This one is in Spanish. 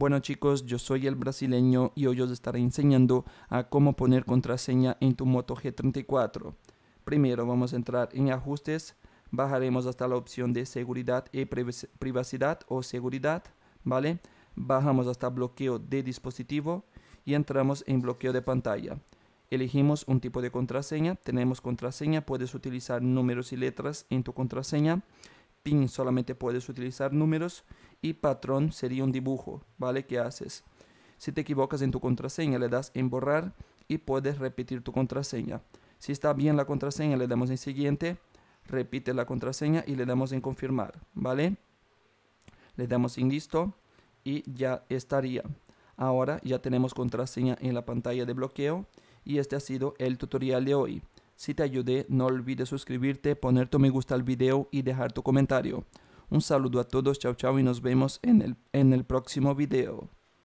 Bueno chicos, yo soy el brasileño y hoy os estaré enseñando a cómo poner contraseña en tu Moto G34. Primero vamos a entrar en ajustes, bajaremos hasta la opción de seguridad y privacidad o seguridad, ¿vale? Bajamos hasta bloqueo de dispositivo y entramos en bloqueo de pantalla. Elegimos un tipo de contraseña, tenemos contraseña, puedes utilizar números y letras en tu contraseña pin solamente puedes utilizar números y patrón sería un dibujo, ¿vale? ¿Qué haces. Si te equivocas en tu contraseña, le das en borrar y puedes repetir tu contraseña. Si está bien la contraseña, le damos en siguiente, repite la contraseña y le damos en confirmar, ¿vale? Le damos en listo y ya estaría. Ahora ya tenemos contraseña en la pantalla de bloqueo y este ha sido el tutorial de hoy. Si te ayudé, no olvides suscribirte, poner tu me gusta al video y dejar tu comentario. Un saludo a todos, chao chao y nos vemos en el, en el próximo video.